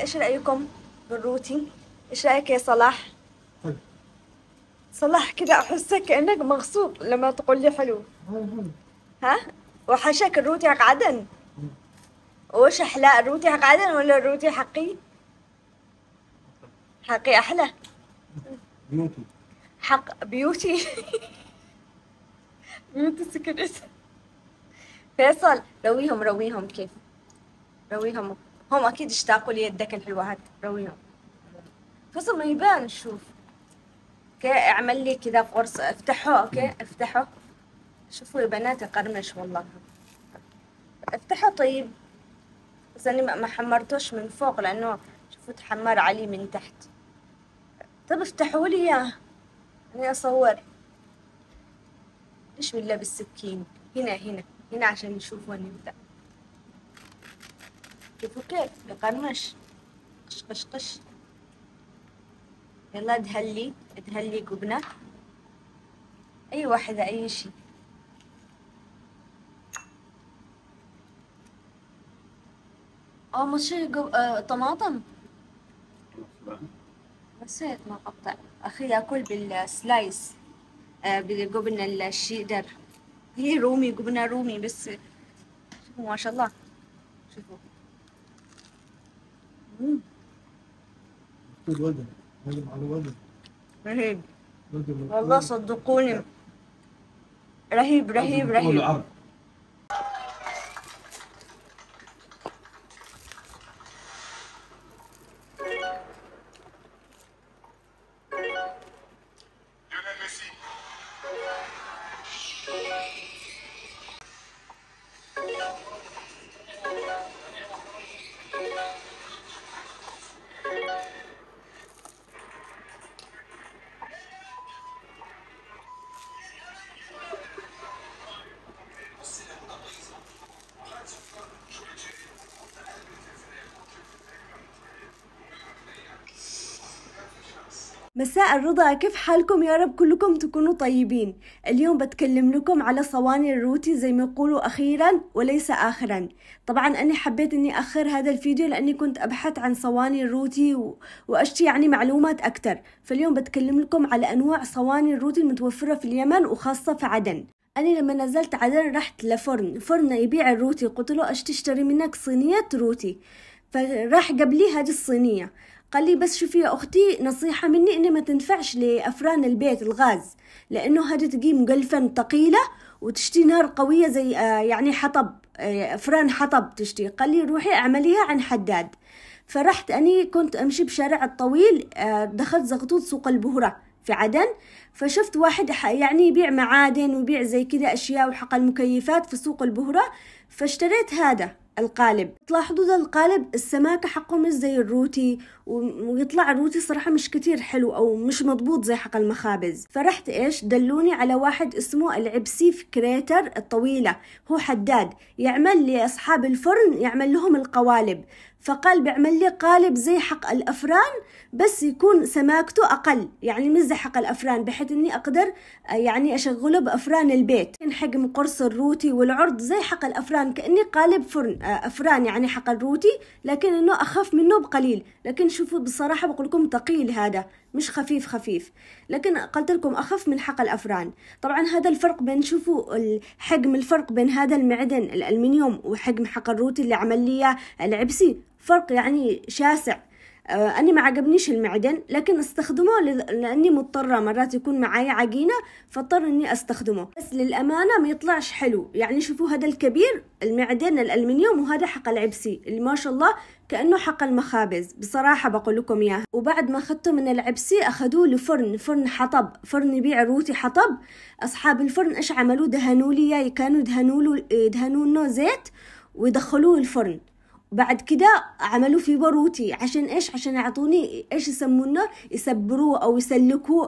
ايش رايكم بالروتي ايش رايك يا صلاح صلاح كذا احسك كانك مغصوب لما تقول لي حلو ها وحشك الروتي حق عدن وش احلى الروتي حق عدن ولا الروتي حقي حقي احلى بيوتي حق بيوتي بيوتي سكنت فيصل رويهم رويهم كيف رويهم هم أكيد اشتاقوا لي يدك الحلوة هات رويهم فصل ما يبان شوف اوكي اعمل لي كذا قرص افتحوه اوكي افتحوه شوفوا يا بنات قرمش والله افتحه طيب بس انا ما حمرتوش من فوق لانه شوفوا تحمر عليه من تحت طب افتحوا لي اياه انا اصور ليش بالله بالسكين هنا هنا هنا عشان يشوفوا وين نبدأ شبكة يقرمش قش قش قش يلا دهلي دهلي قبنة أي واحدة أي شي أو آه، مشي قب... آه طماطم نسيت ما أقطع أخي ياكل بالسلايس آه الشيدر هي رومي قبنة رومي بس شوفوا ما شاء الله شوفوا وزن على وزن رهيب والله صدقوني رهيب رهيب رهيب مساء الرضا كيف حالكم يا رب كلكم تكونوا طيبين اليوم بتكلم لكم على صواني الروتي زي ما يقولوا أخيرا وليس آخرا طبعا أنا حبيت أني أخر هذا الفيديو لأني كنت أبحث عن صواني الروتي و... وأشتي يعني معلومات أكثر فاليوم بتكلم لكم على أنواع صواني الروتي المتوفرة في اليمن وخاصة في عدن أنا لما نزلت عدن رحت لفرن فرن يبيع الروتي قلت له أشتي اشتري منك صينية روتي فراح قبلي هذه الصينية قال لي بس شوفي يا أختي نصيحة مني إنه ما تنفعش لأفران البيت الغاز لأنه هذا تجي مقلفة ثقيلة وتشتي نار قوية زي آه، يعني حطب آه، أفران حطب تشتي قال لي روحي اعمليها عن حداد فرحت أني كنت أمشي بشارع الطويل آه، دخلت زغطوط سوق البهرة في عدن فشفت واحد يعني يبيع معادن ويبيع زي كذا أشياء وحق المكيفات في سوق البهرة فاشتريت هذا القالب تلاحظوا ذا القالب السماكة حقه مش زي الروتي ويطلع الروتي صراحة مش كتير حلو أو مش مضبوط زي حق المخابز فرحت إيش دلوني على واحد اسمه العبسيف كريتر الطويلة هو حداد يعمل لأصحاب الفرن يعمل لهم القوالب فقال بعمل لي قالب زي حق الأفران بس يكون سماكته أقل يعني مش زي حق الأفران بحيث إني أقدر آه، يعني أشغله بأفران البيت حجم قرص الروتي والعرض زي حق الأفران كأني قالب فرن آه، أفران يعني حق الروتي لكن إنه أخف منه بقليل لكن شوفوا بصراحة بقول لكم ثقيل هذا مش خفيف خفيف لكن قلت لكم أخف من حق الأفران طبعا هذا الفرق بين شوفوا حجم الفرق بين هذا المعدن الألمنيوم وحجم حق الروتي اللي عمل لي العبسي فرق يعني شاسع آه، أنا ما عجبنيش المعدن لكن استخدمه لأني مضطرة مرات يكون معايا عجينة فاضطر إني أستخدمه بس للأمانة ما يطلعش حلو يعني شوفوا هذا الكبير المعدن الألمنيوم وهذا حق العبسي اللي ما شاء الله كأنه حق المخابز بصراحة بقول لكم إياه وبعد ما أخذته من العبسي أخذوه لفرن فرن حطب فرن يبيع روتي حطب أصحاب الفرن إيش عملوا دهنوا لي كانوا يدهنوا له زيت ويدخلوه الفرن بعد كده عملوه في باروتي عشان ايش عشان يعطوني ايش يسمونه يسبروه او يسلكوا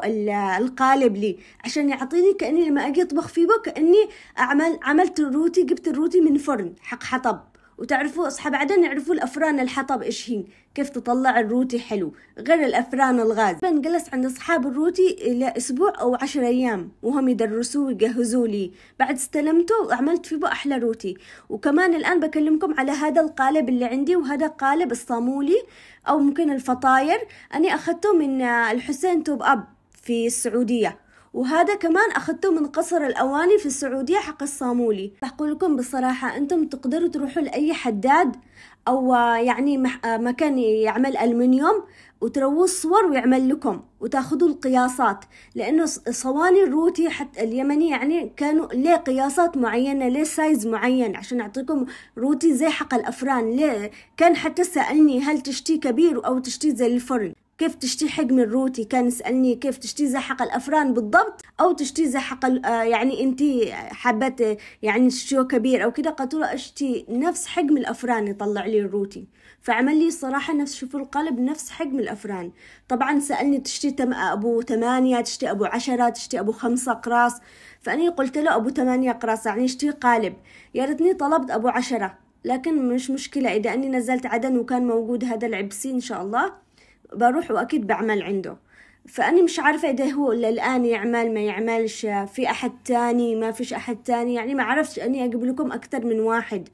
القالب لي عشان يعطيني كاني لما اجي اطبخ في بك كاني اعمل عملت الروتي جبت الروتي من فرن حق حطب وتعرفوا أصحاب عدن يعرفوا الأفران الحطب إيش هي كيف تطلع الروتي حلو غير الأفران الغاز بنجلس عند أصحاب الروتي الى اسبوع أو عشر أيام وهم يدرسوه ويجهزوا لي بعد استلمته وعملت فيه أحلى روتي وكمان الآن بكلمكم على هذا القالب اللي عندي وهذا قالب الصامولي أو ممكن الفطاير أنا أخذته من الحسين توب أب في السعودية وهذا كمان أخذته من قصر الأواني في السعودية حق الصامولي بقول لكم بصراحة أنتم تقدروا تروحوا لأي حداد أو يعني مكان يعمل ألمنيوم وتروه الصور ويعمل لكم وتاخذوا القياسات لأنه صواني الروتي حتى اليمني يعني كانوا ليه قياسات معينة ليه سايز معين عشان أعطيكم روتي زي حق الأفران ليه كان حتى سألني هل تشتي كبير أو تشتي زي الفرن كيف تشتي حجم الروتي كان يسألني كيف تشتي زحق الأفران بالضبط أو تشتي زحق آه، يعني أنت حبيت يعني شو كبير أو كده قلت له أشتي نفس حجم الأفران يطلع لي الروتي فعمل لي صراحة نفس شوف القلب نفس حجم الأفران طبعا سألني تشتي تم آه، أبو ثمانية تشتي أبو عشرة تشتي أبو خمسة قراص فأني قلت له أبو ثمانية قراص يعني اشتي قالب يا ريتني طلبت أبو عشرة لكن مش مشكلة إذا أني نزلت عدن وكان موجود هذا العبسي إن شاء الله بروح وأكيد بعمل عنده فأني مش عارفة إذا هو للآن يعمل ما يعملش في أحد تاني ما فيش أحد تاني يعني ما عرفتش أني أجيب لكم أكثر من واحد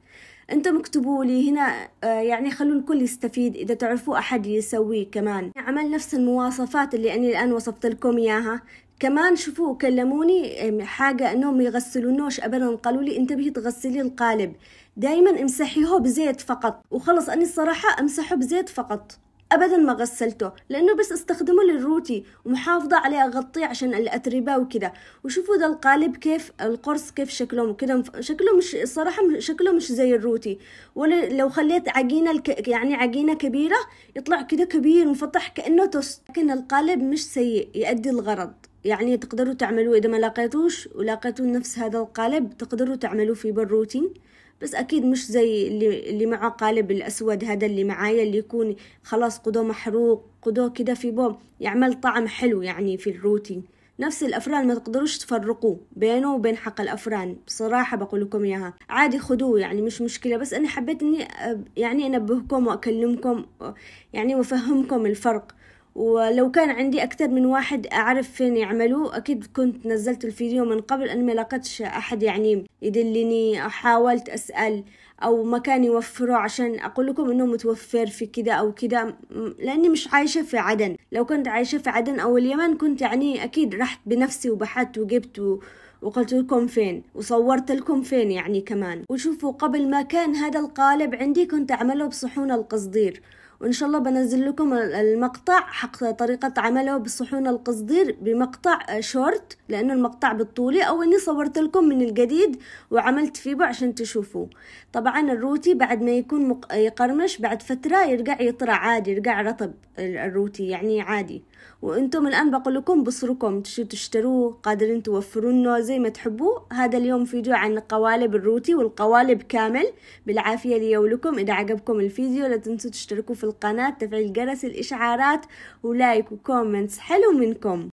انتم اكتبوا لي هنا آه، يعني خلوا الكل يستفيد اذا تعرفوا احد يسويه كمان عمل نفس المواصفات اللي أني الان وصفت لكم اياها كمان شوفوا كلموني حاجة انهم يغسلونوش ابدا قالوا لي انتبهي تغسلي القالب دايما امسحيه بزيت فقط وخلص أني الصراحة امسحه بزيت فقط ابدا ما غسلته لانه بس استخدمه للروتي ومحافظه عليه اغطيه عشان الاتربه وكذا وشوفوا ذا القالب كيف القرص كيف شكله وكده شكله مش الصراحه شكله مش زي الروتي ولا لو خليت عجينه يعني عجينه كبيره يطلع كذا كبير مفتح كانه توست لكن القالب مش سيء يؤدي الغرض يعني تقدروا تعملوا إذا ما لقيتوش ولاقيتوا نفس هذا القالب تقدروا تعملوا فيه بالروتين بس اكيد مش زي اللي, اللي معه قالب الاسود هذا اللي معايا اللي يكون خلاص قدوه محروق قدوه كده في بوم يعمل طعم حلو يعني في الروتي نفس الافران ما تقدروش تفرقوه بينه وبين حق الافران بصراحه بقول لكم اياها عادي خدوه يعني مش مشكله بس انا حبيت اني يعني انبهكم واكلمكم يعني وافهمكم الفرق ولو كان عندي أكثر من واحد أعرف فين يعملوا أكيد كنت نزلت الفيديو من قبل ما لقيتش أحد يعني يدلني أو حاولت أسأل أو مكان يوفروه عشان أقول لكم إنه متوفر في كذا أو كذا لأني مش عايشة في عدن لو كنت عايشة في عدن أو اليمن كنت يعني أكيد رحت بنفسي وبحثت وجبت و... وقلت لكم فين وصورت لكم فين يعني كمان وشوفوا قبل ما كان هذا القالب عندي كنت أعمله بصحون القصدير وان شاء الله بنزل لكم المقطع حق طريقة عمله بالصحون القصدير بمقطع شورت لانه المقطع بالطولي او اني صورت لكم من الجديد وعملت فيبه عشان تشوفوه طبعا الروتي بعد ما يكون مق... يقرمش بعد فترة يرجع يطرى عادي يرجع رطب الروتي يعني عادي وانتم الان بقول لكم بصركم تشتروه قادرين توفرونه زي ما تحبوا هذا اليوم فيديو عن قوالب الروتي والقوالب كامل بالعافية ليولكم اذا عجبكم الفيديو لا تنسوا تشتركوا في في القناة تفعيل جرس الإشعارات ولايك وكومنتس حلو منكم